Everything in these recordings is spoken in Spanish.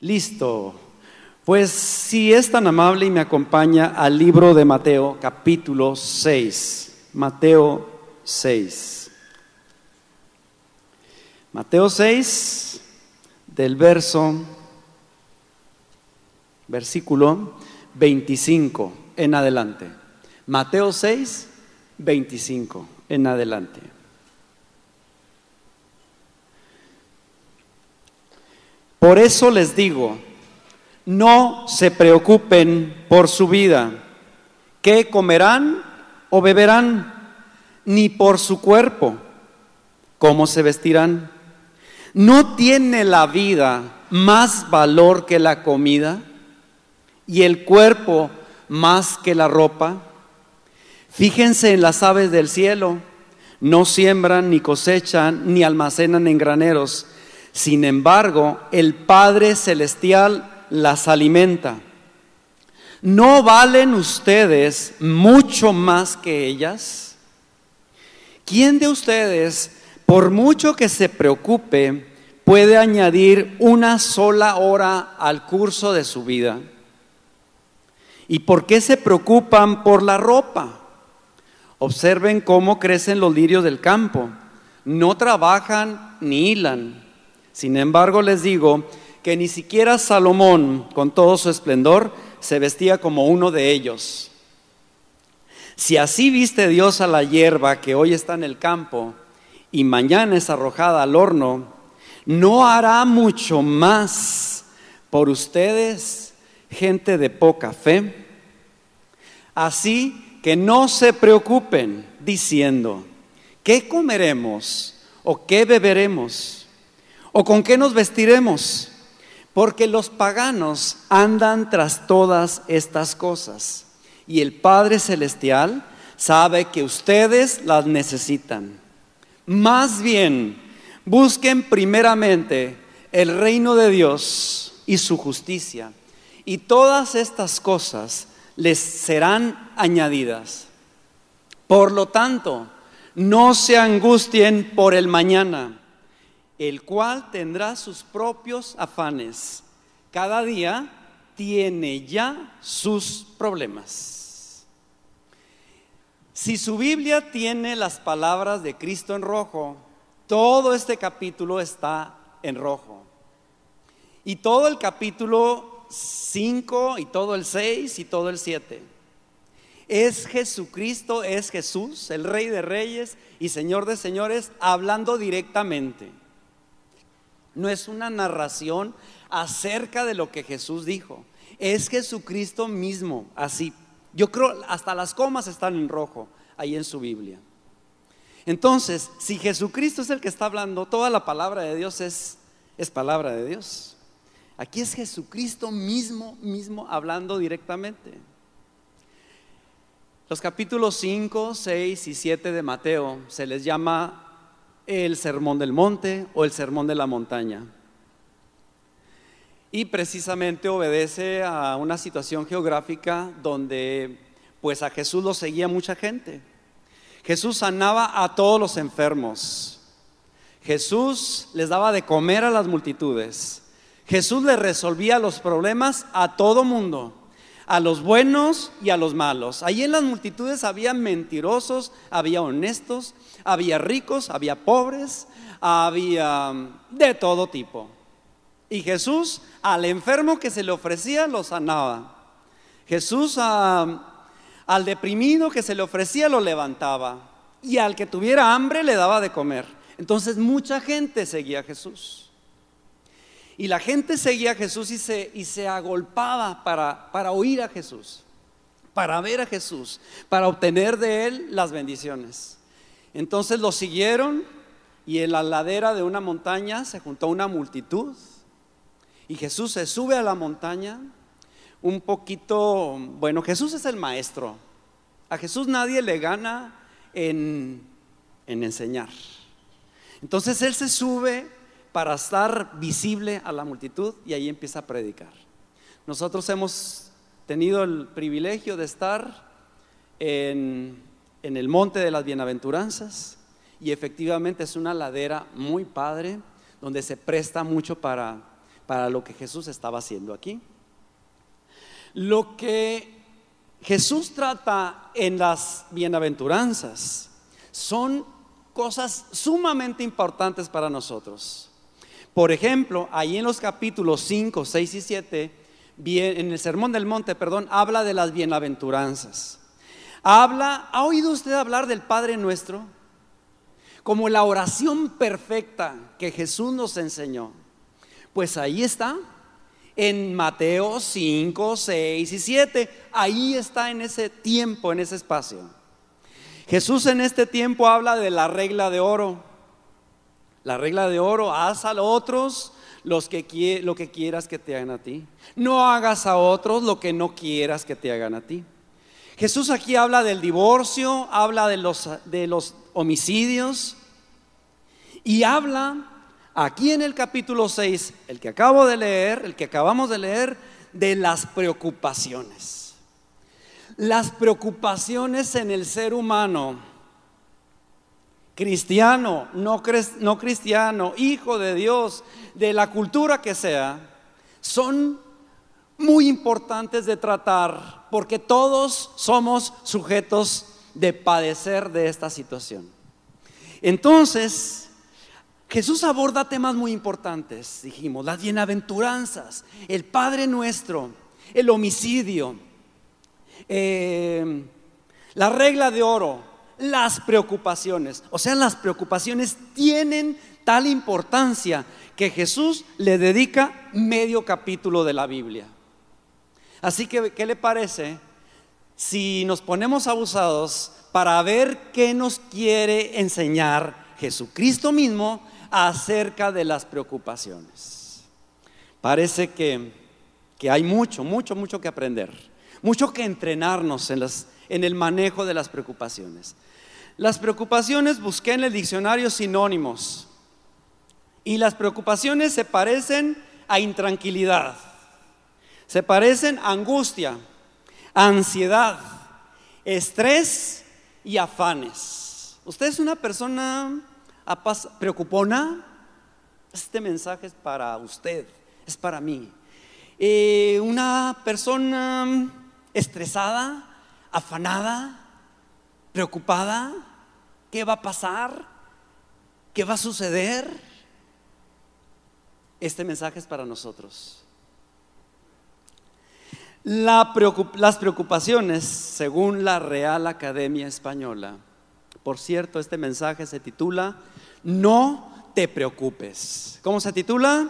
Listo. Pues si es tan amable y me acompaña al libro de Mateo, capítulo 6. Mateo 6. Mateo 6, del verso, versículo 25 en adelante. Mateo 6, 25 en adelante. Por eso les digo, no se preocupen por su vida, qué comerán o beberán, ni por su cuerpo, cómo se vestirán. ¿No tiene la vida más valor que la comida y el cuerpo más que la ropa? Fíjense en las aves del cielo, no siembran ni cosechan ni almacenan en graneros sin embargo, el Padre Celestial las alimenta. ¿No valen ustedes mucho más que ellas? ¿Quién de ustedes, por mucho que se preocupe, puede añadir una sola hora al curso de su vida? ¿Y por qué se preocupan por la ropa? Observen cómo crecen los lirios del campo. No trabajan ni hilan. Sin embargo, les digo que ni siquiera Salomón, con todo su esplendor, se vestía como uno de ellos. Si así viste Dios a la hierba que hoy está en el campo y mañana es arrojada al horno, ¿no hará mucho más por ustedes, gente de poca fe? Así que no se preocupen diciendo, ¿qué comeremos o qué beberemos? ¿O con qué nos vestiremos? Porque los paganos andan tras todas estas cosas. Y el Padre Celestial sabe que ustedes las necesitan. Más bien, busquen primeramente el reino de Dios y su justicia. Y todas estas cosas les serán añadidas. Por lo tanto, no se angustien por el mañana el cual tendrá sus propios afanes. Cada día tiene ya sus problemas. Si su Biblia tiene las palabras de Cristo en rojo, todo este capítulo está en rojo. Y todo el capítulo 5 y todo el 6 y todo el 7. Es Jesucristo, es Jesús, el Rey de Reyes y Señor de Señores, hablando directamente. No es una narración acerca de lo que Jesús dijo. Es Jesucristo mismo, así. Yo creo, hasta las comas están en rojo ahí en su Biblia. Entonces, si Jesucristo es el que está hablando, toda la palabra de Dios es, es palabra de Dios. Aquí es Jesucristo mismo, mismo hablando directamente. Los capítulos 5, 6 y 7 de Mateo se les llama el sermón del monte o el sermón de la montaña. Y precisamente obedece a una situación geográfica donde pues a Jesús lo seguía mucha gente. Jesús sanaba a todos los enfermos. Jesús les daba de comer a las multitudes. Jesús le resolvía los problemas a todo mundo a los buenos y a los malos. Allí en las multitudes había mentirosos, había honestos, había ricos, había pobres, había mm, de todo tipo. Y Jesús al enfermo que se le ofrecía lo sanaba. Jesús mm, al deprimido que se le ofrecía lo levantaba. Y al que tuviera hambre le daba de comer. Entonces mucha gente seguía a Jesús. Y la gente seguía a Jesús y se, y se agolpaba para, para oír a Jesús, para ver a Jesús, para obtener de él las bendiciones. Entonces lo siguieron y en la ladera de una montaña se juntó una multitud. Y Jesús se sube a la montaña un poquito, bueno, Jesús es el maestro. A Jesús nadie le gana en, en enseñar. Entonces Él se sube para estar visible a la multitud y ahí empieza a predicar. Nosotros hemos tenido el privilegio de estar en, el Monte de las Bienaventuranzas y efectivamente es una ladera muy padre donde se presta mucho para lo que Jesús estaba haciendo aquí. Lo que Jesús trata en las bienaventuranzas son cosas sumamente importantes para nosotros. Por ejemplo, ahí en los capítulos 5, 6 y 7, en el Sermón del Monte, perdón, habla de las bienaventuranzas. Habla, ¿ha oído usted hablar del Padre nuestro? Como la oración perfecta que Jesús nos enseñó. Pues ahí está, en Mateo 5, 6 y 7. Ahí está en ese tiempo, en ese espacio. Jesús en este tiempo habla de la regla de oro. La regla de oro, haz a otros los que, lo que quieras que te hagan a ti. No hagas a otros lo que no quieras que te hagan a ti. Jesús aquí habla del divorcio, habla de los, de los homicidios y habla aquí en el capítulo 6, el que acabo de leer, el que acabamos de leer, de las preocupaciones. Las preocupaciones en el ser humano cristiano, no, no cristiano, hijo de Dios, de la cultura que sea, son muy importantes de tratar porque todos somos sujetos de padecer de esta situación. Entonces, Jesús aborda temas muy importantes, dijimos, las bienaventuranzas, el Padre nuestro, el homicidio, eh, la regla de oro, las preocupaciones. O sea, las preocupaciones tienen tal importancia que Jesús le dedica medio capítulo de la Biblia. Así que, ¿qué le parece si nos ponemos abusados para ver qué nos quiere enseñar Jesucristo mismo acerca de las preocupaciones? Parece que, hay mucho, mucho, mucho que aprender, mucho que entrenarnos en, en el manejo de las preocupaciones. Las preocupaciones busqué en el diccionario sinónimos. Y las preocupaciones se parecen a intranquilidad, se parecen a angustia, ansiedad, estrés y afanes. ¿Usted es una persona preocupona? Este mensaje es para usted, es para mí. Eh, una persona estresada, afanada, preocupada, ¿qué va a pasar? ¿Qué va a suceder? Este mensaje es para nosotros. las preocupaciones, según la Real Academia Española, por cierto, este mensaje se titula No te preocupes. ¿Cómo se titula?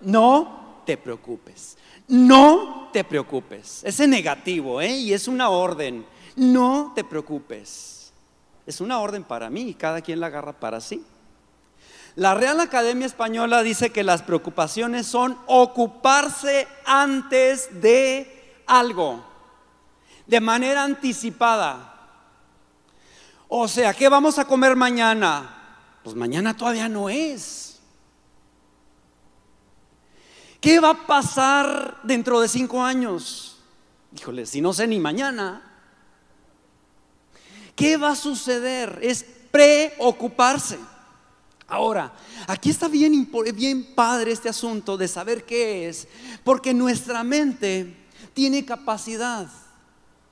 No te preocupes. No te preocupes. Ese negativo, ¿eh? Y es una orden no te preocupes. Es una orden para mí y cada quien la agarra para sí. La Real Academia Española dice que las preocupaciones son ocuparse antes de algo, de manera anticipada. O sea, ¿qué vamos a comer mañana? Pues mañana todavía no es. ¿Qué va a pasar dentro de cinco años? Híjole, si no sé ni mañana. ¿Qué va a suceder? Es preocuparse. Ahora, aquí está bien, bien padre este asunto de saber qué es, porque nuestra mente tiene capacidad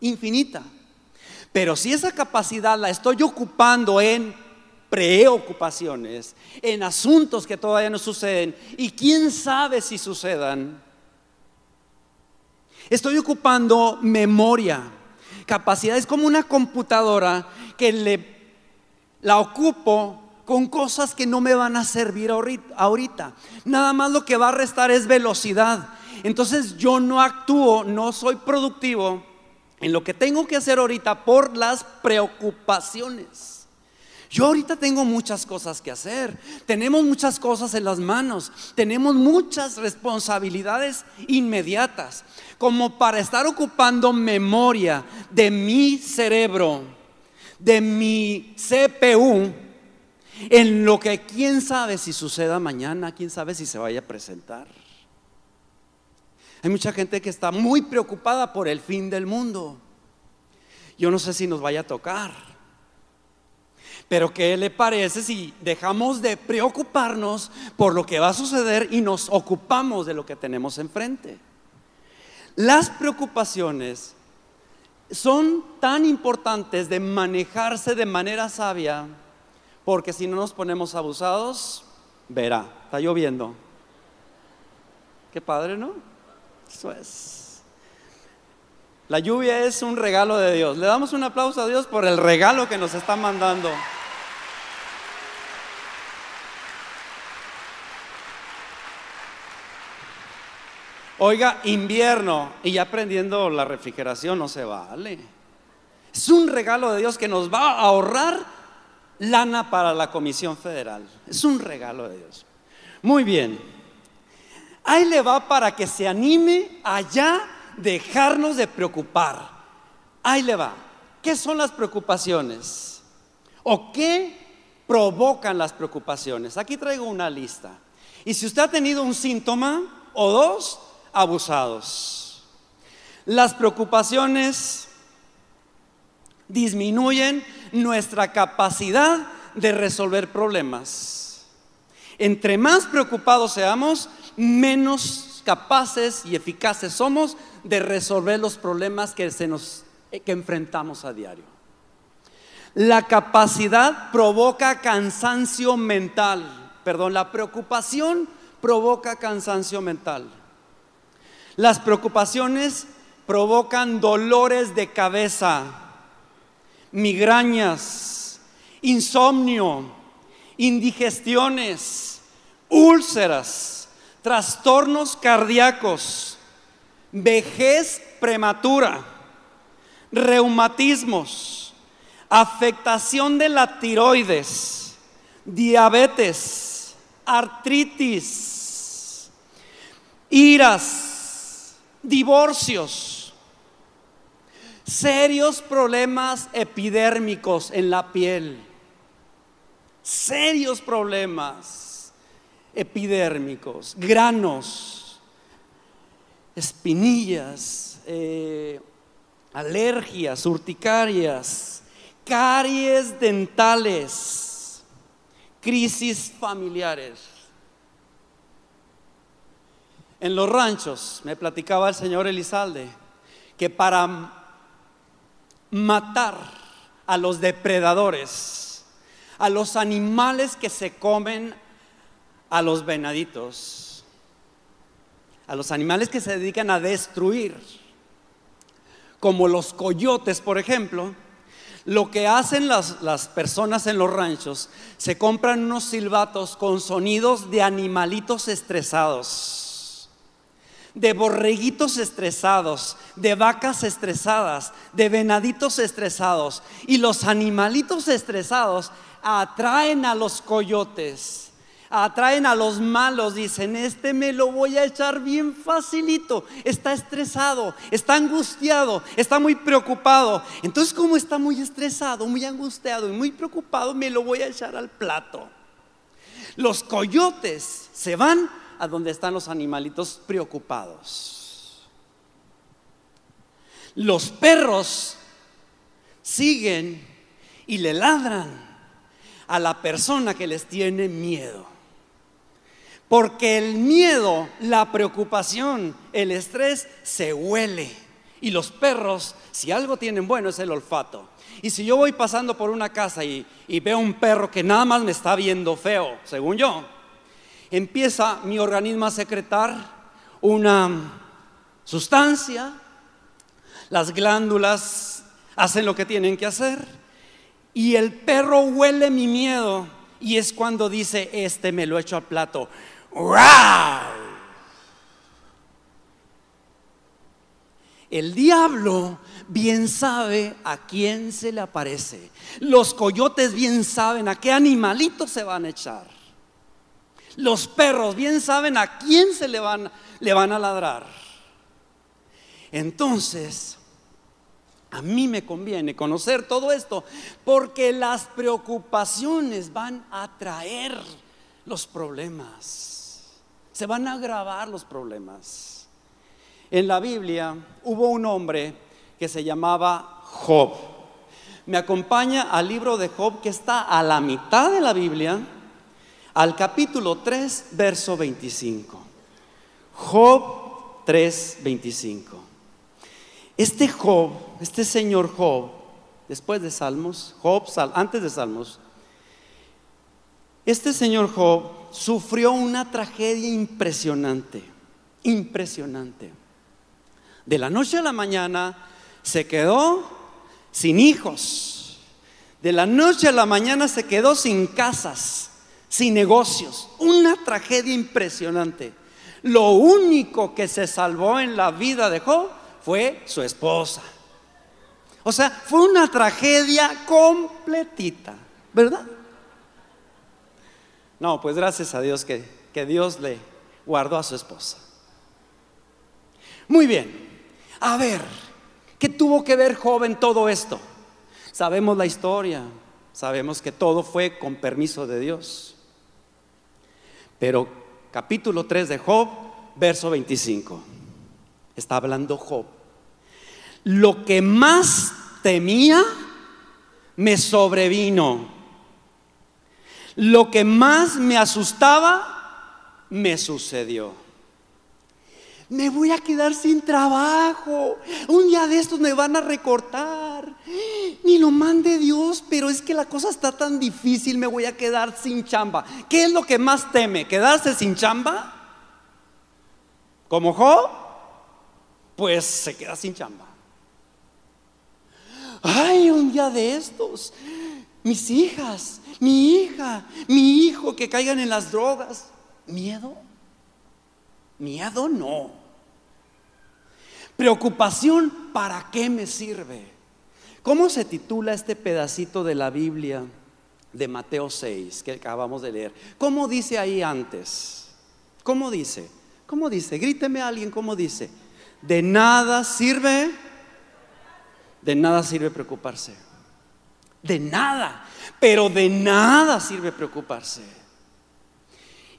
infinita. Pero si esa capacidad la estoy ocupando en preocupaciones, en asuntos que todavía no suceden, y quién sabe si sucedan, estoy ocupando memoria capacidad es como una computadora que le, la ocupo con cosas que no me van a servir ahorita. Nada más lo que va a restar es velocidad. Entonces yo no actúo, no soy productivo en lo que tengo que hacer ahorita por las preocupaciones. Yo ahorita tengo muchas cosas que hacer, tenemos muchas cosas en las manos, tenemos muchas responsabilidades inmediatas, como para estar ocupando memoria de mi cerebro, de mi CPU, en lo que quién sabe si suceda mañana, quién sabe si se vaya a presentar. Hay mucha gente que está muy preocupada por el fin del mundo. Yo no sé si nos vaya a tocar. Pero ¿qué le parece si dejamos de preocuparnos por lo que va a suceder y nos ocupamos de lo que tenemos enfrente? Las preocupaciones son tan importantes de manejarse de manera sabia, porque si no nos ponemos abusados, verá, está lloviendo. Qué padre, ¿no? Eso es. La lluvia es un regalo de Dios. Le damos un aplauso a Dios por el regalo que nos está mandando. Oiga, invierno y ya prendiendo la refrigeración no se vale. Es un regalo de Dios que nos va a ahorrar lana para la Comisión Federal. Es un regalo de Dios. Muy bien. Ahí le va para que se anime allá dejarnos de preocupar. Ahí le va. ¿Qué son las preocupaciones? ¿O qué provocan las preocupaciones? Aquí traigo una lista. Y si usted ha tenido un síntoma o dos, abusados. Las preocupaciones disminuyen nuestra capacidad de resolver problemas. Entre más preocupados seamos, menos capaces y eficaces somos de resolver los problemas que, se nos, eh, que enfrentamos a diario. La capacidad provoca cansancio mental, perdón, la preocupación provoca cansancio mental. Las preocupaciones provocan dolores de cabeza, migrañas, insomnio, indigestiones, úlceras, trastornos cardíacos, vejez prematura, reumatismos, afectación de la tiroides, diabetes, artritis, iras, divorcios, serios problemas epidérmicos en la piel, serios problemas epidérmicos, granos, espinillas, eh, alergias, urticarias, caries dentales, crisis familiares en los ranchos, me platicaba el señor Elizalde, que para matar a los depredadores, a los animales que se comen a los venaditos, a los animales que se dedican a destruir, como los coyotes, por ejemplo, lo que hacen las, personas en los ranchos, se compran unos silbatos con sonidos de animalitos estresados de borreguitos estresados, de vacas estresadas, de venaditos estresados. Y los animalitos estresados atraen a los coyotes, atraen a los malos. Dicen, este me lo voy a echar bien facilito. Está estresado, está angustiado, está muy preocupado. Entonces, como está muy estresado, muy angustiado y muy preocupado, me lo voy a echar al plato. Los coyotes se van a donde están los animalitos preocupados. Los perros siguen y le ladran a la persona que les tiene miedo. Porque el miedo, la preocupación, el estrés se huele. Y los perros, si algo tienen bueno, es el olfato. Y si yo voy pasando por una casa y, y, veo un perro que nada más me está viendo feo, según yo, Empieza mi organismo a secretar una sustancia, las glándulas hacen lo que tienen que hacer y el perro huele mi miedo y es cuando dice, este me lo echo al plato. El diablo bien sabe a quién se le aparece. Los coyotes bien saben a qué animalito se van a echar. Los perros bien saben a quién se le van, le van a ladrar. Entonces, a mí me conviene conocer todo esto porque las preocupaciones van a traer los problemas. Se van a agravar los problemas. En la Biblia hubo un hombre que se llamaba Job. Me acompaña al libro de Job que está a la mitad de la Biblia al capítulo 3, verso 25. Job 3, 25. Este Job, este señor Job, después de Salmos, Job, antes de Salmos, este señor Job sufrió una tragedia impresionante, impresionante. De la noche a la mañana se quedó sin hijos. De la noche a la mañana se quedó sin casas sin negocios. Una tragedia impresionante. Lo único que se salvó en la vida de Job fue su esposa. O sea, fue una tragedia completita, ¿verdad? No, pues gracias a Dios que, Dios le guardó a su esposa. Muy bien, a ver, ¿qué tuvo que ver Job en todo esto? Sabemos la historia, sabemos que todo fue con permiso de Dios. Pero capítulo 3 de Job, verso 25. Está hablando Job. Lo que más temía me sobrevino. Lo que más me asustaba me sucedió me voy a quedar sin trabajo. Un día de estos me van a recortar. Ni lo mande Dios, pero es que la cosa está tan difícil, me voy a quedar sin chamba. ¿Qué es lo que más teme? ¿Quedarse sin chamba? ¿Como Job? Pues se queda sin chamba. Ay, un día de estos, mis hijas, mi hija, mi hijo que caigan en las drogas. ¿Miedo? Miedo no. Preocupación, ¿para qué me sirve? ¿Cómo se titula este pedacito de la Biblia de Mateo 6 que acabamos de leer? ¿Cómo dice ahí antes? ¿Cómo dice? ¿Cómo dice? Gríteme a alguien, ¿cómo dice? De nada sirve, de nada sirve preocuparse. De nada, pero de nada sirve preocuparse.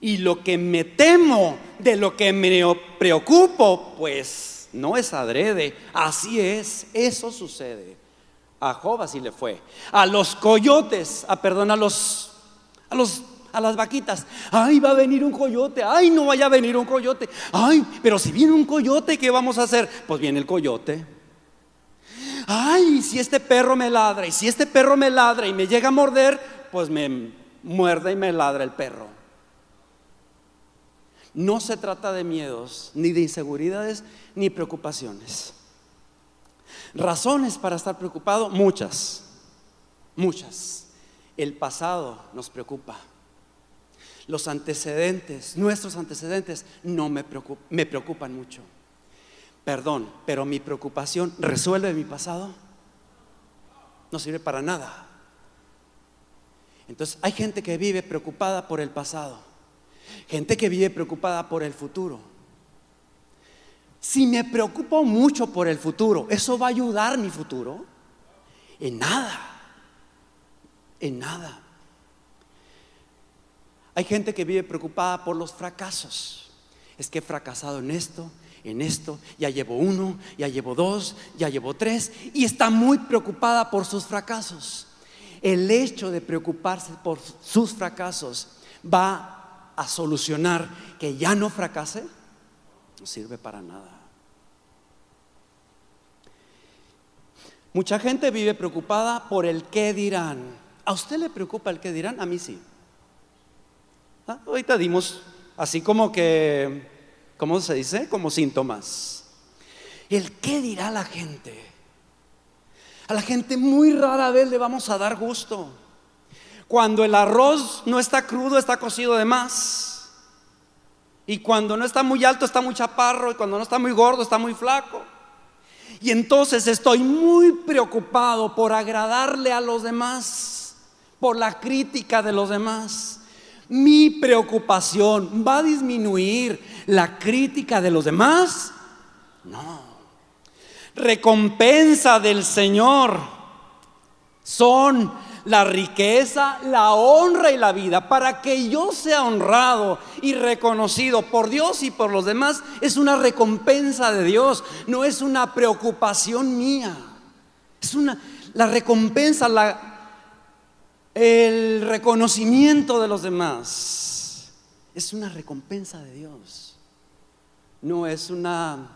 Y lo que me temo, de lo que me preocupo, pues no es adrede. Así es, eso sucede. A Job así le fue. A los coyotes, ah, a perdón, los, a los a las vaquitas. Ay, va a venir un coyote. Ay, no vaya a venir un coyote. Ay, pero si viene un coyote, ¿qué vamos a hacer? Pues viene el coyote. Ay, si este perro me ladra y si este perro me ladra y me llega a morder, pues me muerde y me ladra el perro. No se trata de miedos, ni de inseguridades, ni preocupaciones. Razones para estar preocupado, muchas, muchas. El pasado nos preocupa. Los antecedentes, nuestros antecedentes, no me, me preocupan mucho. Perdón, pero mi preocupación resuelve mi pasado. No sirve para nada. Entonces hay gente que vive preocupada por el pasado. Gente que vive preocupada por el futuro. Si me preocupo mucho por el futuro, ¿eso va a ayudar mi futuro? En nada. En nada. Hay gente que vive preocupada por los fracasos. Es que he fracasado en esto, en esto, ya llevo uno, ya llevo dos, ya llevo tres, y está muy preocupada por sus fracasos. El hecho de preocuparse por sus fracasos va a a solucionar que ya no fracase, no sirve para nada. Mucha gente vive preocupada por el qué dirán. ¿A usted le preocupa el qué dirán? A mí sí. Ah, ahorita dimos así como que, ¿cómo se dice? Como síntomas. El qué dirá la gente. A la gente muy rara vez le vamos a dar gusto. Cuando el arroz no está crudo, está cocido de más. Y cuando no está muy alto, está muy chaparro. Y cuando no está muy gordo, está muy flaco. Y entonces estoy muy preocupado por agradarle a los demás, por la crítica de los demás. Mi preocupación va a disminuir la crítica de los demás. No. Recompensa del Señor son la riqueza, la honra y la vida, para que yo sea honrado y reconocido por Dios y por los demás, es una recompensa de Dios, no es una preocupación mía. Es una, la recompensa, el reconocimiento de los demás, es una recompensa de Dios, no es una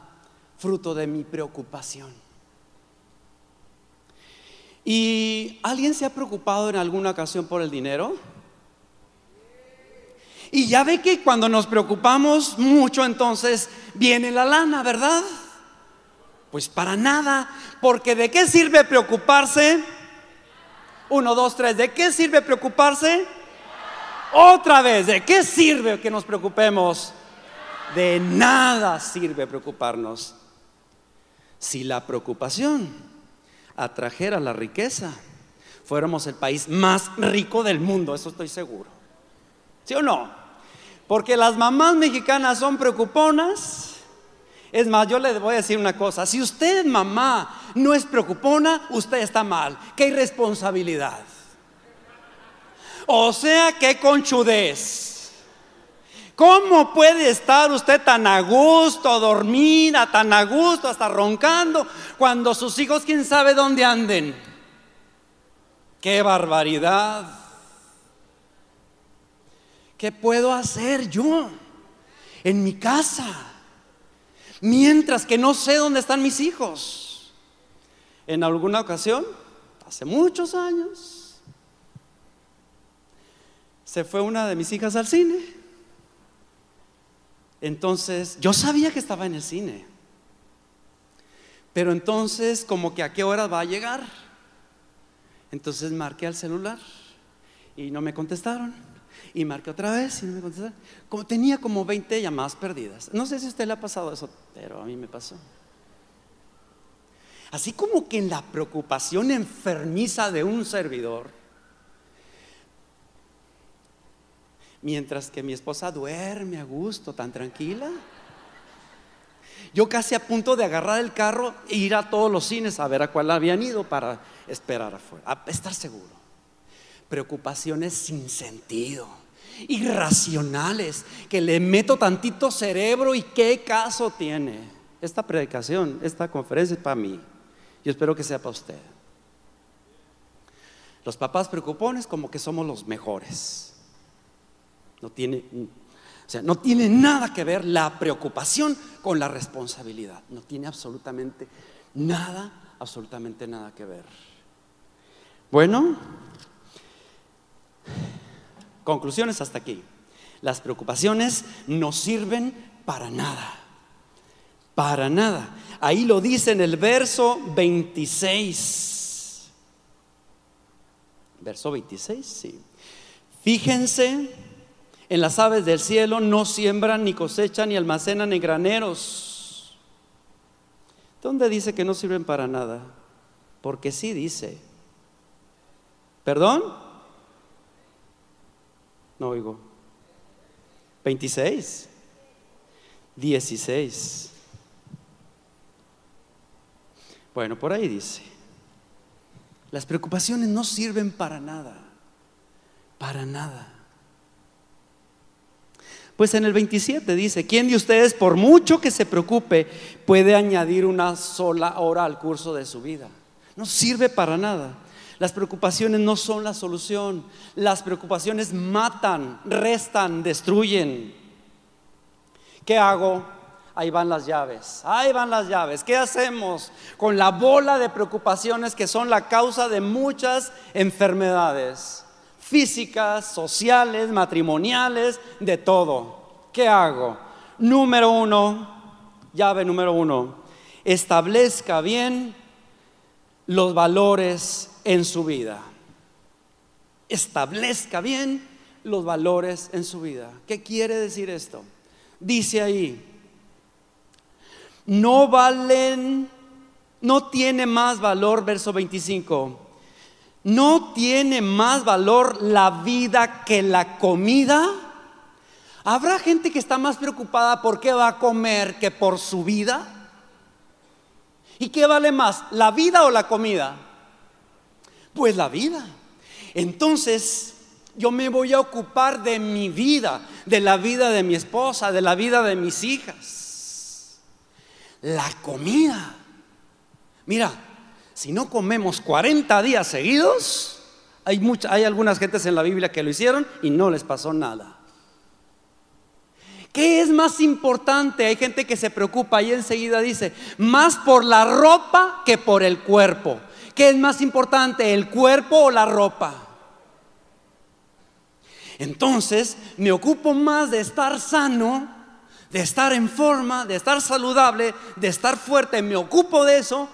fruto de mi preocupación. ¿Y alguien se ha preocupado en alguna ocasión por el dinero? Y ya ve que cuando nos preocupamos mucho, entonces viene la lana, ¿verdad? Pues para nada, porque ¿de qué sirve preocuparse? Uno, dos, tres, ¿de qué sirve preocuparse? Otra vez, ¿de qué sirve que nos preocupemos? De nada sirve preocuparnos. Si la preocupación a la riqueza, fuéramos el país más rico del mundo, eso estoy seguro. ¿Sí o no? Porque las mamás mexicanas son preocuponas. Es más, yo le voy a decir una cosa, si usted mamá no es preocupona, usted está mal. ¡Qué irresponsabilidad! O sea, qué conchudez. ¿Cómo puede estar usted tan a gusto, dormida, tan a gusto, hasta roncando, cuando sus hijos quién sabe dónde anden? ¡Qué barbaridad! ¿Qué puedo hacer yo en mi casa? Mientras que no sé dónde están mis hijos. En alguna ocasión, hace muchos años, se fue una de mis hijas al cine entonces, yo sabía que estaba en el cine. Pero entonces, como que a qué hora va a llegar. Entonces marqué al celular y no me contestaron. Y marqué otra vez y no me contestaron. Como, tenía como 20 llamadas perdidas. No sé si a usted le ha pasado eso, pero a mí me pasó. Así como que en la preocupación enfermiza de un servidor mientras que mi esposa duerme a gusto, tan tranquila. Yo casi a punto de agarrar el carro e ir a todos los cines a ver a cuál habían ido para esperar afuera, a estar seguro. Preocupaciones sin sentido, irracionales, que le meto tantito cerebro y qué caso tiene. Esta predicación, esta conferencia es para mí. Yo espero que sea para usted. Los papás preocupones como que somos los mejores. No tiene, o sea, no tiene nada que ver la preocupación con la responsabilidad. No tiene absolutamente nada, absolutamente nada que ver. Bueno, conclusiones hasta aquí. Las preocupaciones no sirven para nada. Para nada. Ahí lo dice en el verso 26. Verso 26, sí. Fíjense en las aves del cielo, no siembran, ni cosechan, ni almacenan en graneros. ¿Dónde dice que no sirven para nada? Porque sí dice. ¿Perdón? No oigo. 26. 16. Bueno, por ahí dice. Las preocupaciones no sirven para nada. Para nada. Pues en el 27 dice, ¿quién de ustedes, por mucho que se preocupe, puede añadir una sola hora al curso de su vida? No sirve para nada. Las preocupaciones no son la solución. Las preocupaciones matan, restan, destruyen. ¿Qué hago? Ahí van las llaves. Ahí van las llaves. ¿Qué hacemos con la bola de preocupaciones que son la causa de muchas enfermedades? físicas, sociales, matrimoniales, de todo. ¿Qué hago? Número uno, llave número uno, establezca bien los valores en su vida. Establezca bien los valores en su vida. ¿Qué quiere decir esto? Dice ahí, no valen, no tiene más valor, verso 25, ¿No tiene más valor la vida que la comida? ¿Habrá gente que está más preocupada por qué va a comer que por su vida? ¿Y qué vale más, la vida o la comida? Pues la vida. Entonces, yo me voy a ocupar de mi vida, de la vida de mi esposa, de la vida de mis hijas. La comida. Mira, si no comemos 40 días seguidos, hay, hay algunas gentes en la Biblia que lo hicieron y no les pasó nada. ¿Qué es más importante? Hay gente que se preocupa y enseguida dice, más por la ropa que por el cuerpo. ¿Qué es más importante, el cuerpo o la ropa? Entonces me ocupo más de estar sano, de estar en forma, de estar saludable, de estar fuerte. Me ocupo de eso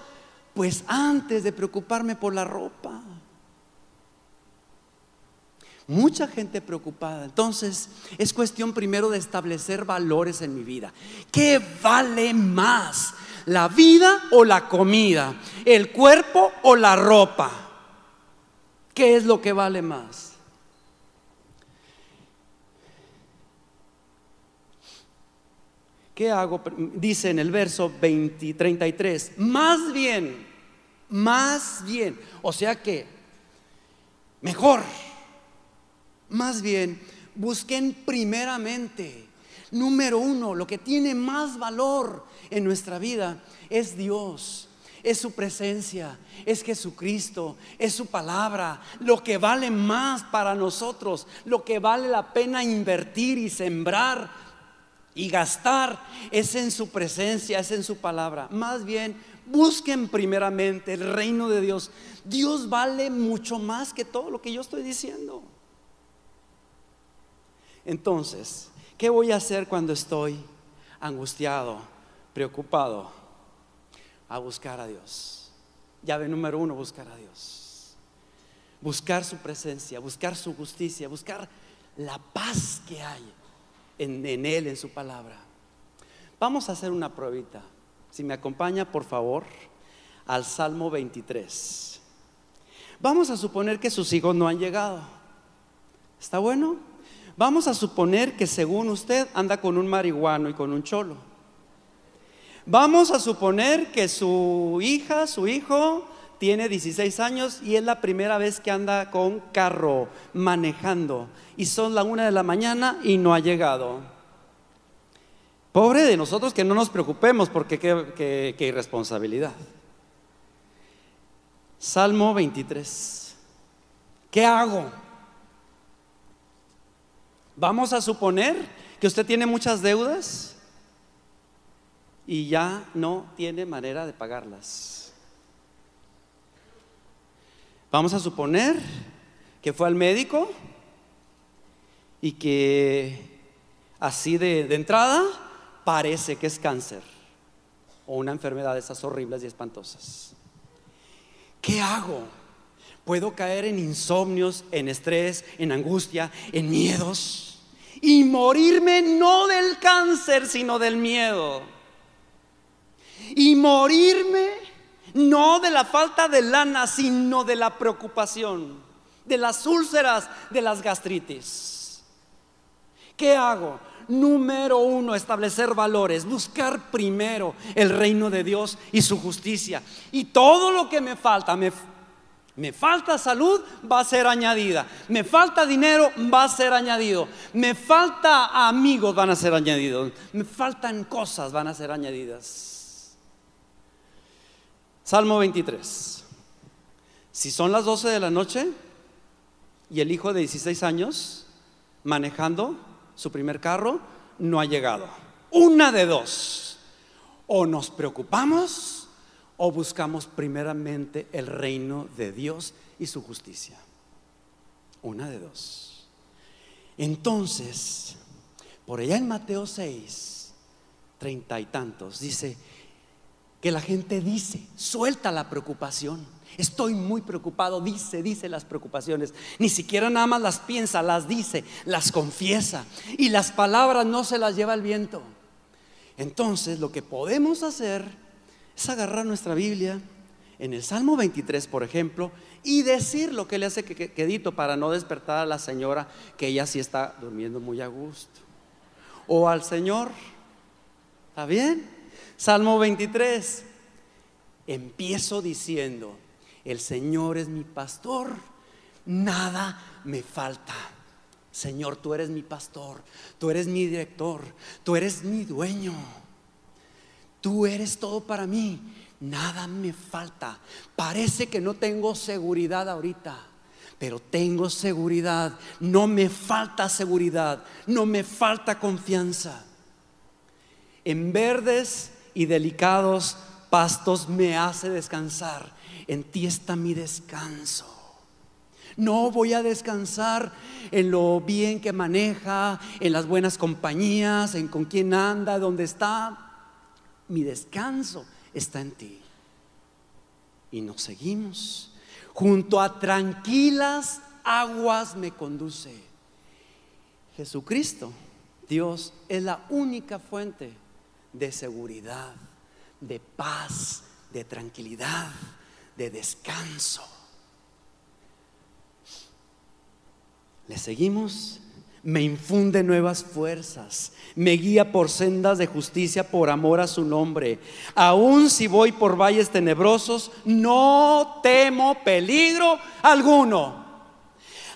pues antes de preocuparme por la ropa. Mucha gente preocupada. Entonces, es cuestión primero de establecer valores en mi vida. ¿Qué vale más? ¿La vida o la comida? ¿El cuerpo o la ropa? ¿Qué es lo que vale más? ¿Qué hago? Dice en el verso 20, 33, más bien más bien, o sea que, mejor, más bien, busquen primeramente, número uno, lo que tiene más valor en nuestra vida es Dios es su presencia, es Jesucristo, es su palabra, lo que vale más para nosotros, lo que vale la pena invertir y sembrar y gastar es en su presencia, es en su palabra. Más bien Busquen primeramente el reino de Dios. Dios vale mucho más que todo lo que yo estoy diciendo. Entonces, ¿qué voy a hacer cuando estoy angustiado, preocupado? A buscar a Dios. Llave número uno, buscar a Dios. Buscar su presencia, buscar su justicia, buscar la paz que hay en, Él, en su palabra. Vamos a hacer una pruebita. Si me acompaña, por favor, al Salmo 23. Vamos a suponer que sus hijos no han llegado. ¿Está bueno? Vamos a suponer que según usted anda con un marihuano y con un cholo. Vamos a suponer que su hija, su hijo, tiene 16 años y es la primera vez que anda con carro manejando. Y son la una de la mañana y no ha llegado. Pobre de nosotros que no nos preocupemos porque qué, irresponsabilidad. Salmo 23. ¿Qué hago? Vamos a suponer que usted tiene muchas deudas y ya no tiene manera de pagarlas. Vamos a suponer que fue al médico y que así de, de entrada parece que es cáncer o una enfermedad de esas horribles y espantosas. ¿Qué hago? Puedo caer en insomnios, en estrés, en angustia, en miedos y morirme no del cáncer, sino del miedo. Y morirme no de la falta de lana, sino de la preocupación, de las úlceras, de las gastritis. ¿Qué hago? número uno, establecer valores, buscar primero el reino de Dios y su justicia. Y todo lo que me falta, me, falta salud, va a ser añadida. Me falta dinero, va a ser añadido. Me falta amigos, van a ser añadidos. Me faltan cosas, van a ser añadidas. Salmo 23. Si son las 12 de la noche y el hijo de 16 años manejando, su primer carro, no ha llegado. Una de dos. O nos preocupamos o buscamos primeramente el reino de Dios y su justicia. Una de dos. Entonces, por allá en Mateo 6, treinta y tantos, dice, que la gente dice, suelta la preocupación. Estoy muy preocupado, dice, dice las preocupaciones. Ni siquiera nada más las piensa, las dice, las confiesa. Y las palabras no se las lleva el viento. Entonces lo que podemos hacer es agarrar nuestra Biblia en el Salmo 23, por ejemplo, y decir lo que le hace quedito para no despertar a la señora que ella sí está durmiendo muy a gusto. O al Señor, ¿está bien? Salmo 23. Empiezo diciendo, el Señor es mi pastor, nada me falta. Señor, tú eres mi pastor, tú eres mi director, tú eres mi dueño. Tú eres todo para mí, nada me falta. Parece que no tengo seguridad ahorita, pero tengo seguridad. No me falta seguridad, no me falta confianza. En verdes y delicados pastos me hace descansar. En ti está mi descanso. No voy a descansar en lo bien que maneja, en las buenas compañías, en con quién anda, dónde está. Mi descanso está en ti. Y nos seguimos. Junto a tranquilas aguas me conduce. Jesucristo, Dios, es la única fuente de seguridad, de paz, de tranquilidad, de descanso. ¿Le seguimos? Me infunde nuevas fuerzas, me guía por sendas de justicia por amor a su nombre. Aun si voy por valles tenebrosos, no temo peligro alguno.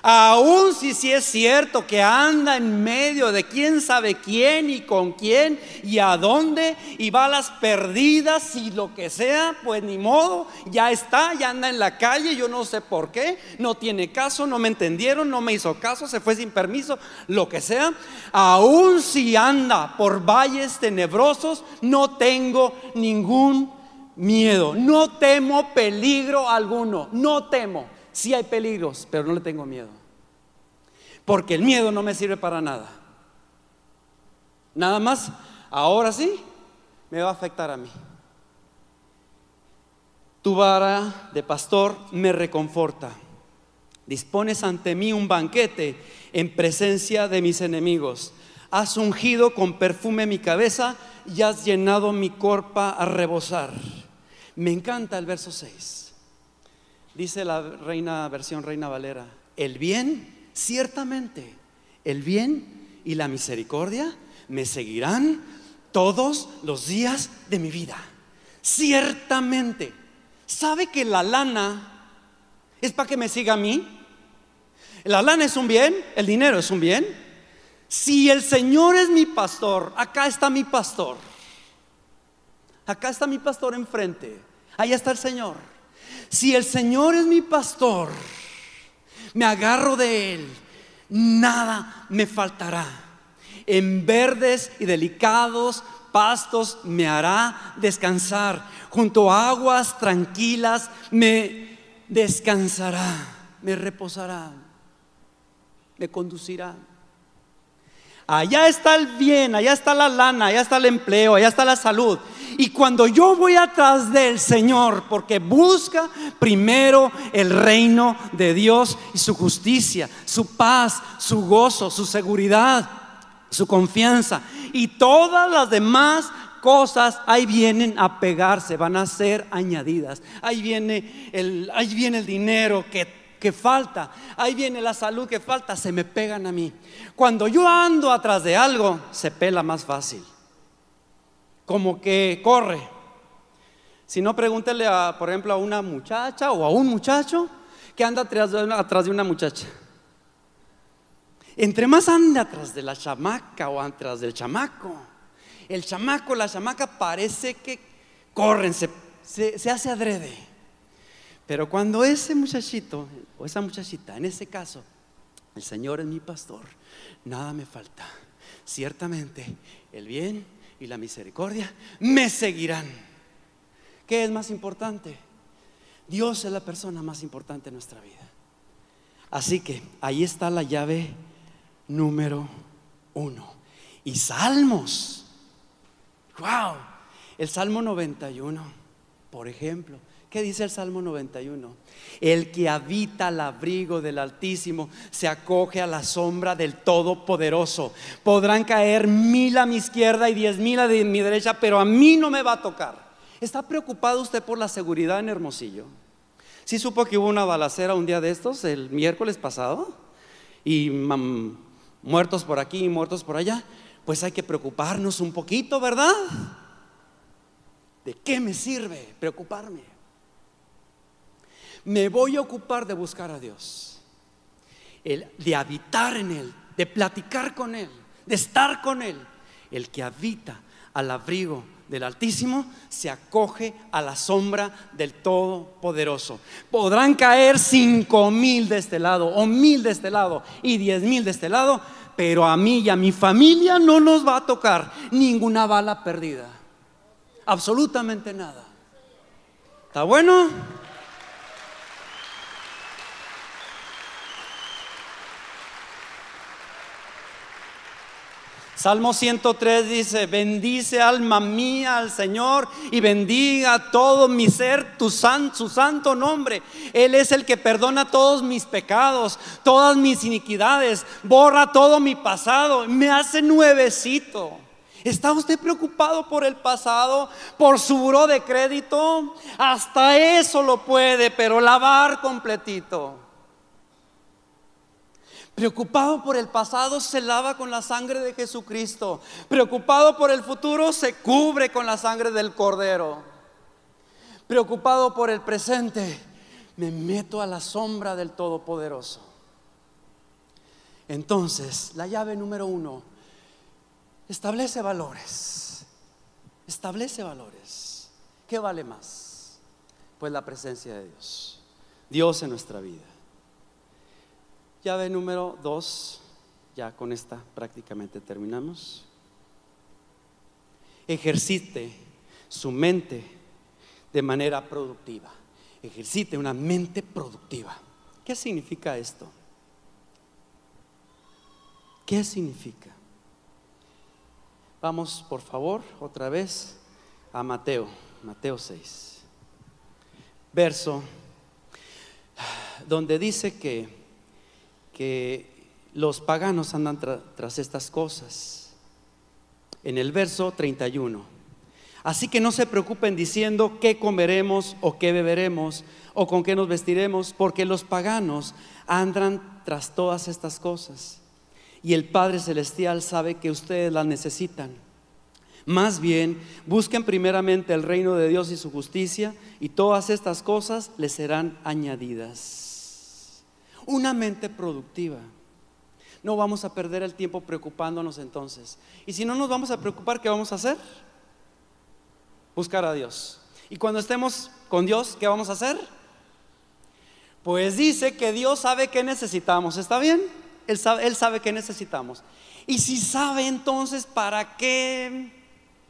Aún si sí es cierto que anda en medio de quién sabe quién y con quién y a dónde y va las perdidas y lo que sea, pues ni modo, ya está, ya anda en la calle, yo no sé por qué, no tiene caso, no me entendieron, no me hizo caso, se fue sin permiso, lo que sea. Aún si anda por valles tenebrosos, no tengo ningún miedo, no temo peligro alguno, no temo. Sí hay peligros, pero no le tengo miedo. Porque el miedo no me sirve para nada. Nada más, ahora sí, me va a afectar a mí. Tu vara de pastor me reconforta. Dispones ante mí un banquete en presencia de mis enemigos. Has ungido con perfume mi cabeza y has llenado mi corpa a rebosar. Me encanta el verso 6. Dice la reina, versión Reina Valera, el bien, ciertamente, el bien y la misericordia me seguirán todos los días de mi vida. Ciertamente, ¿sabe que la lana es para que me siga a mí? La lana es un bien, el dinero es un bien. Si el Señor es mi pastor, acá está mi pastor. Acá está mi pastor enfrente. ahí está el Señor. Si el Señor es mi pastor, me agarro de Él, nada me faltará. En verdes y delicados pastos me hará descansar. Junto a aguas tranquilas me descansará, me reposará, me conducirá. Allá está el bien, allá está la lana, allá está el empleo, allá está la salud. Y cuando yo voy atrás del Señor, porque busca primero el reino de Dios y su justicia, su paz, su gozo, su seguridad, su confianza. Y todas las demás cosas ahí vienen a pegarse, van a ser añadidas. Ahí viene el, ahí viene el dinero que que falta, ahí viene la salud que falta, se me pegan a mí. Cuando yo ando atrás de algo, se pela más fácil. Como que corre. Si no, pregúntele, a, por ejemplo, a una muchacha o a un muchacho que anda atrás de, una, muchacha. Entre más anda atrás de la chamaca o atrás del chamaco, el chamaco, la chamaca parece que corren, se hace adrede. Pero cuando ese muchachito o esa muchachita, en ese caso, el Señor es mi pastor, nada me falta. Ciertamente, el bien y la misericordia me seguirán. ¿Qué es más importante? Dios es la persona más importante en nuestra vida. Así que ahí está la llave número uno. Y Salmos. ¡Wow! El Salmo 91, por ejemplo ¿Qué dice el Salmo 91? El que habita al abrigo del Altísimo se acoge a la sombra del Todopoderoso. Podrán caer mil a mi izquierda y diez mil a mi derecha, pero a mí no me va a tocar. ¿Está preocupado usted por la seguridad en Hermosillo? Si supo que hubo una balacera un día de estos, el miércoles pasado? Y mm, muertos por aquí y muertos por allá. Pues hay que preocuparnos un poquito, ¿verdad? ¿De qué me sirve preocuparme? me voy a ocupar de buscar a Dios, de habitar en Él, de platicar con Él, de estar con Él. El que habita al abrigo del Altísimo se acoge a la sombra del Todopoderoso. Podrán caer cinco mil de este lado, o mil de este lado, y diez mil de este lado, pero a mí y a mi familia no nos va a tocar ninguna bala perdida. Absolutamente nada. ¿Está bueno? Salmo 103 dice, bendice alma mía al Señor y bendiga todo mi ser, tu su santo nombre. Él es el que perdona todos mis pecados, todas mis iniquidades, borra todo mi pasado, me hace nuevecito. ¿Está usted preocupado por el pasado, por su buro de crédito? Hasta eso lo puede, pero lavar completito. Preocupado por el pasado se lava con la sangre de Jesucristo. Preocupado por el futuro se cubre con la sangre del Cordero. Preocupado por el presente me meto a la sombra del Todopoderoso. Entonces, la llave número uno, establece valores. Establece valores. ¿Qué vale más? Pues la presencia de Dios. Dios en nuestra vida. Llave número dos, ya con esta prácticamente terminamos. Ejercite su mente de manera productiva. Ejercite una mente productiva. ¿Qué significa esto? ¿Qué significa? Vamos, por favor, otra vez a Mateo, Mateo 6, verso, donde dice que que los paganos andan tras estas cosas. En el verso 31. Así que no se preocupen diciendo qué comeremos o qué beberemos o con qué nos vestiremos, porque los paganos andan tras todas estas cosas. Y el Padre Celestial sabe que ustedes las necesitan. Más bien, busquen primeramente el reino de Dios y su justicia, y todas estas cosas les serán añadidas una mente productiva. No vamos a perder el tiempo preocupándonos entonces. Y si no nos vamos a preocupar, ¿qué vamos a hacer? Buscar a Dios. Y cuando estemos con Dios, ¿qué vamos a hacer? Pues dice que Dios sabe qué necesitamos, ¿está bien? Él sabe, él sabe qué necesitamos. Y si sabe entonces, ¿para qué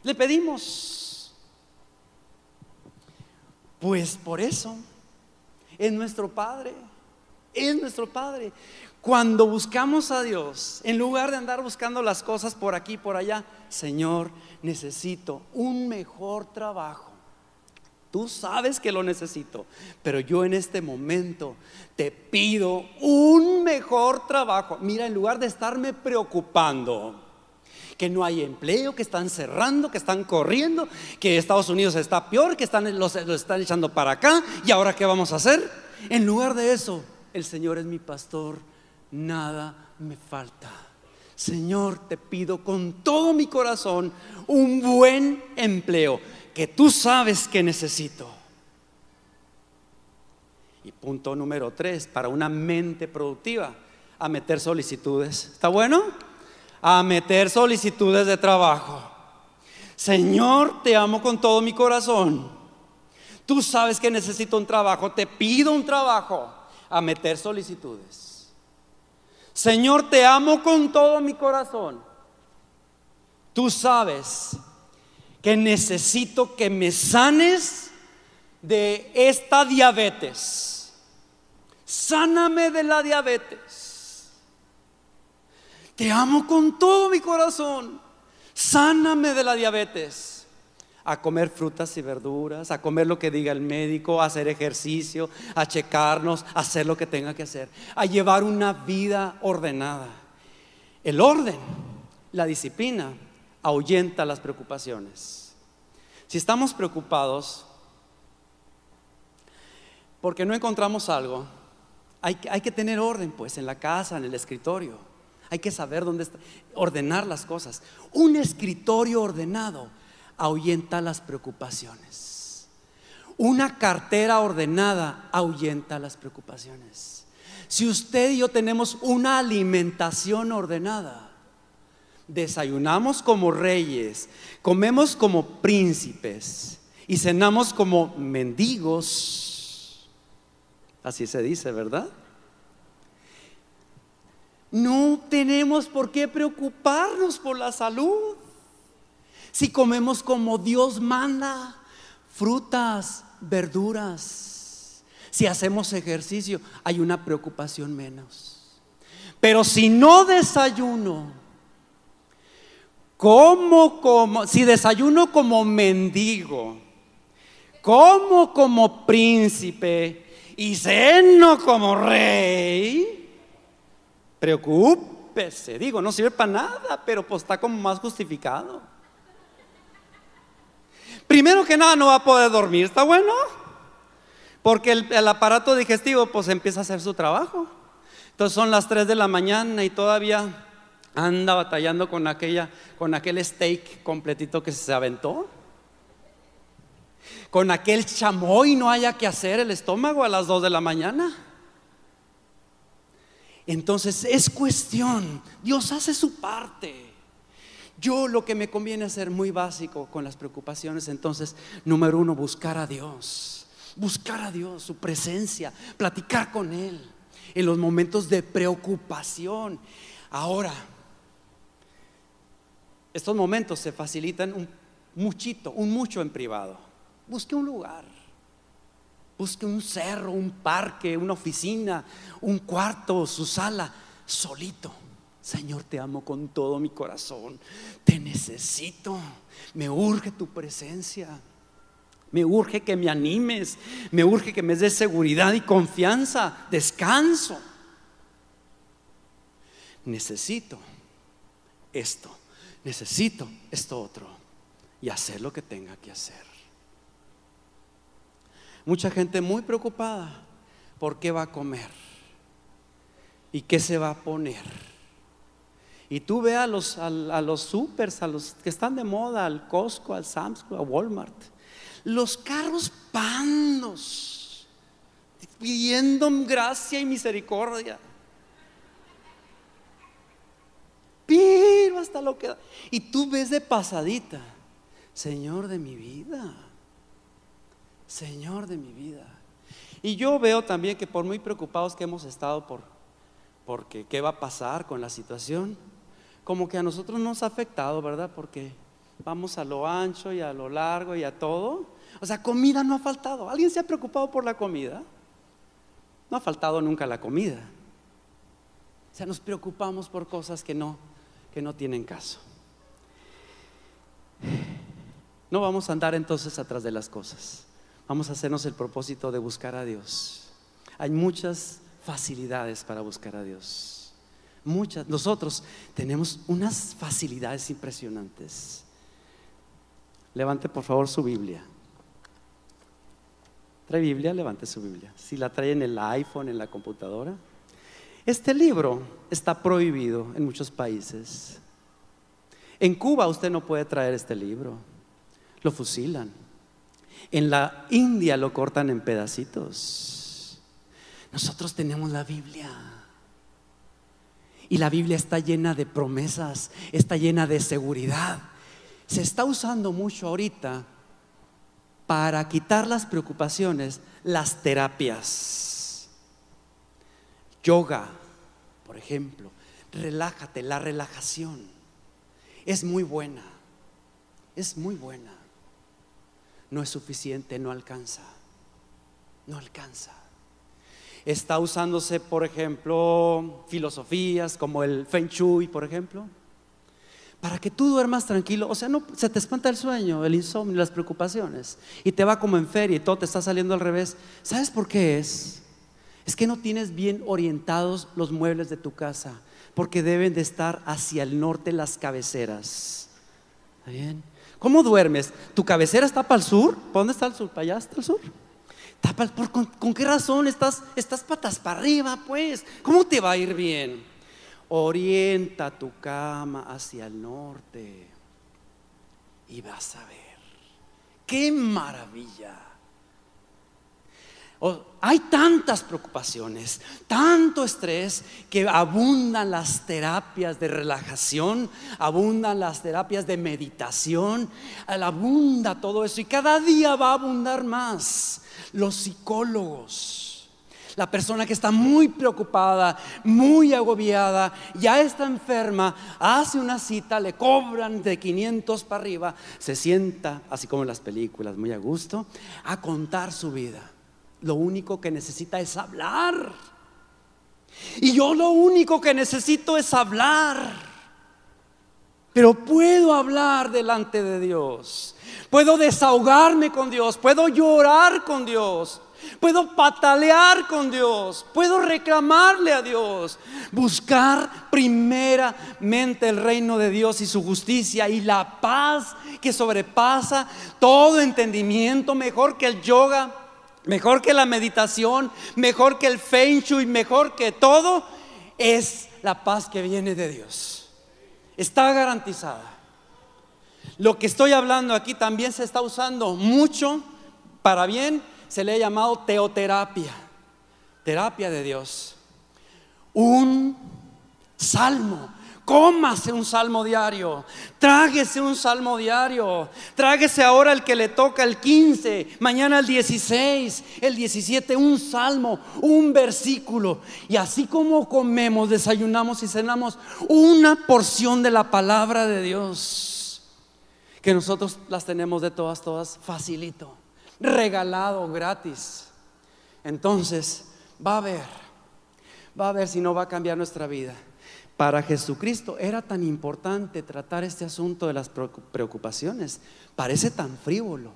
le pedimos? Pues por eso, En nuestro Padre es nuestro Padre. Cuando buscamos a Dios, en lugar de andar buscando las cosas por aquí, por allá, Señor, necesito un mejor trabajo. Tú sabes que lo necesito, pero yo en este momento te pido un mejor trabajo. Mira, en lugar de estarme preocupando que no hay empleo, que están cerrando, que están corriendo, que Estados Unidos está peor, que están, los están echando para acá, y ahora qué vamos a hacer? En lugar de eso, el Señor es mi pastor, nada me falta. Señor, te pido con todo mi corazón un buen empleo que tú sabes que necesito. Y punto número tres, para una mente productiva, a meter solicitudes. ¿Está bueno? A meter solicitudes de trabajo. Señor, te amo con todo mi corazón. Tú sabes que necesito un trabajo, te pido un trabajo a meter solicitudes. Señor, te amo con todo mi corazón. Tú sabes que necesito que me sanes de esta diabetes. Sáname de la diabetes. Te amo con todo mi corazón. Sáname de la diabetes a comer frutas y verduras, a comer lo que diga el médico, a hacer ejercicio, a checarnos, a hacer lo que tenga que hacer, a llevar una vida ordenada. El orden, la disciplina, ahuyenta las preocupaciones. Si estamos preocupados porque no encontramos algo, hay, que tener orden pues en la casa, en el escritorio. Hay que saber dónde está, ordenar las cosas. Un escritorio ordenado ahuyenta las preocupaciones. Una cartera ordenada ahuyenta las preocupaciones. Si usted y yo tenemos una alimentación ordenada, desayunamos como reyes, comemos como príncipes y cenamos como mendigos. Así se dice, ¿verdad? No tenemos por qué preocuparnos por la salud si comemos como Dios manda, frutas, verduras, si hacemos ejercicio, hay una preocupación menos. Pero si no desayuno, como como, si desayuno como mendigo, como como príncipe y ceno como rey, preocúpese, digo, no sirve para nada, pero pues está como más justificado. Primero que nada no va a poder dormir, ¿está bueno? Porque el, aparato digestivo pues empieza a hacer su trabajo. Entonces son las 3 de la mañana y todavía anda batallando con, aquella, con aquel steak completito que se aventó. Con aquel chamoy no haya que hacer el estómago a las 2 de la mañana. Entonces es cuestión, Dios hace su parte. Yo lo que me conviene hacer muy básico con las preocupaciones, entonces, número uno, buscar a Dios, buscar a Dios, su presencia, platicar con Él en los momentos de preocupación. Ahora, estos momentos se facilitan un muchito, un mucho en privado. Busque un lugar, busque un cerro, un parque, una oficina, un cuarto, su sala, solito Señor, te amo con todo mi corazón. Te necesito. Me urge tu presencia. Me urge que me animes. Me urge que me des seguridad y confianza, descanso. Necesito esto. Necesito esto otro. Y hacer lo que tenga que hacer. Mucha gente muy preocupada por qué va a comer y qué se va a poner. Y tú ve a los, a, los supers, a los que están de moda, al Costco, al Sam's a Walmart. Los carros panos pidiendo gracia y misericordia. Pero hasta lo que Y tú ves de pasadita, Señor de mi vida, Señor de mi vida. Y yo veo también que por muy preocupados que hemos estado por, porque qué va a pasar con la situación, como que a nosotros nos ha afectado, ¿verdad? Porque vamos a lo ancho y a lo largo y a todo. O sea, comida no ha faltado. ¿Alguien se ha preocupado por la comida? No ha faltado nunca la comida. O sea, nos preocupamos por cosas que no, que no tienen caso. No vamos a andar entonces atrás de las cosas. Vamos a hacernos el propósito de buscar a Dios. Hay muchas facilidades para buscar a Dios muchas, nosotros tenemos unas facilidades impresionantes. Levante por favor su Biblia. ¿Trae Biblia? Levante su Biblia. Si la trae en el iPhone, en la computadora. Este libro está prohibido en muchos países. En Cuba usted no puede traer este libro. Lo fusilan. En la India lo cortan en pedacitos. Nosotros tenemos la Biblia. Y la Biblia está llena de promesas, está llena de seguridad. Se está usando mucho ahorita para quitar las preocupaciones, las terapias. Yoga, por ejemplo, relájate, la relajación es muy buena, es muy buena. No es suficiente, no alcanza, no alcanza. Está usándose, por ejemplo, filosofías como el Feng Shui, por ejemplo, para que tú duermas tranquilo. O sea, no, se te espanta el sueño, el insomnio, las preocupaciones, y te va como en feria y todo te está saliendo al revés. ¿Sabes por qué es? Es que no tienes bien orientados los muebles de tu casa, porque deben de estar hacia el norte las cabeceras. ¿Cómo duermes? ¿Tu cabecera está para el sur? ¿Para dónde está el sur? ¿Para allá está el sur? con, qué razón estás, patas para arriba, pues? ¿Cómo te va a ir bien? Orienta tu cama hacia el norte y vas a ver. ¡Qué maravilla! hay tantas preocupaciones, tanto estrés que abundan las terapias de relajación, abundan las terapias de meditación, abunda todo eso y cada día va a abundar más los psicólogos. La persona que está muy preocupada, muy agobiada, ya está enferma, hace una cita, le cobran de 500 para arriba, se sienta, así como en las películas, muy a gusto, a contar su vida. Lo único que necesita es hablar. Y yo lo único que necesito es hablar. Pero puedo hablar delante de Dios. Puedo desahogarme con Dios, puedo llorar con Dios, puedo patalear con Dios, puedo reclamarle a Dios, buscar primeramente el reino de Dios y su justicia y la paz que sobrepasa todo entendimiento, mejor que el yoga, mejor que la meditación, mejor que el feng Y mejor que todo, es la paz que viene de Dios. Está garantizada. Lo que estoy hablando aquí también se está usando mucho para bien, se le ha llamado teoterapia, terapia de Dios. Un salmo, cómase un salmo diario, tráguese un salmo diario, tráguese ahora el que le toca el 15, mañana el 16, el 17, un salmo, un versículo. Y así como comemos, desayunamos y cenamos, una porción de la palabra de Dios que nosotros las tenemos de todas, todas facilito, regalado, gratis. Entonces, va a ver, va a ver si no va a cambiar nuestra vida. Para Jesucristo era tan importante tratar este asunto de las preocupaciones. Parece tan frívolo.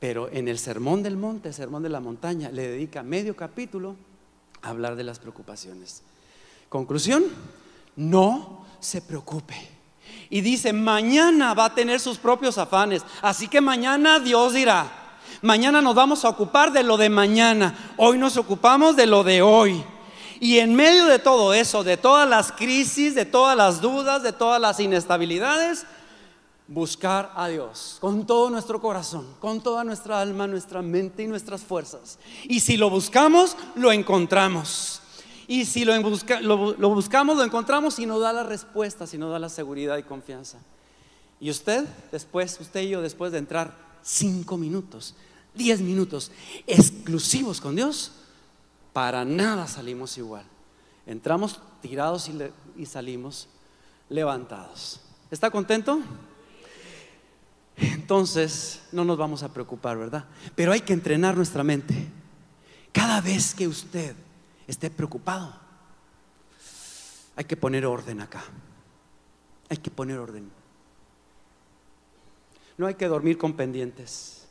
Pero en el Sermón del Monte, Sermón de la Montaña, le dedica medio capítulo a hablar de las preocupaciones. Conclusión, no se preocupe. Y dice, mañana va a tener sus propios afanes. Así que mañana Dios dirá, mañana nos vamos a ocupar de lo de mañana. Hoy nos ocupamos de lo de hoy. Y en medio de todo eso, de todas las crisis, de todas las dudas, de todas las inestabilidades, buscar a Dios con todo nuestro corazón, con toda nuestra alma, nuestra mente y nuestras fuerzas. Y si lo buscamos, lo encontramos. Y si lo, buscamos, lo encontramos y nos da la respuesta, si nos da la seguridad y confianza. Y usted, después, usted y yo, después de entrar cinco minutos, diez minutos exclusivos con Dios, para nada salimos igual. Entramos tirados y salimos levantados. ¿Está contento? Entonces, no nos vamos a preocupar, ¿verdad? Pero hay que entrenar nuestra mente. Cada vez que usted esté preocupado. Hay que poner orden acá. Hay que poner orden. No hay que dormir con pendientes.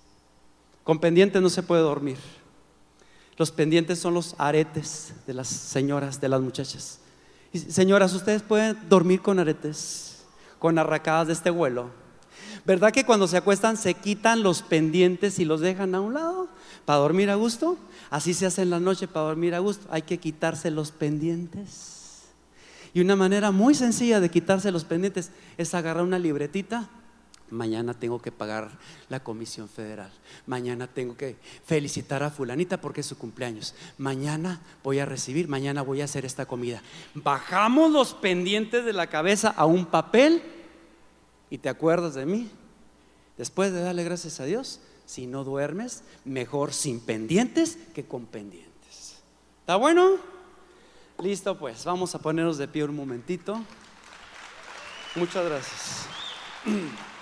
Con pendientes no se puede dormir. Los pendientes son los aretes de las señoras, de las muchachas. Y señoras, ustedes pueden dormir con aretes, con arracadas de este vuelo. ¿Verdad que cuando se acuestan se quitan los pendientes y los dejan a un lado? para dormir a gusto. Así se hace en la noche para dormir a gusto. Hay que quitarse los pendientes. Y una manera muy sencilla de quitarse los pendientes es agarrar una libretita. Mañana tengo que pagar la comisión federal. Mañana tengo que felicitar a fulanita porque es su cumpleaños. Mañana voy a recibir, mañana voy a hacer esta comida. Bajamos los pendientes de la cabeza a un papel y te acuerdas de mí. Después de darle gracias a Dios, si no duermes, mejor sin pendientes que con pendientes. ¿Está bueno? Listo, pues vamos a ponernos de pie un momentito. Muchas gracias.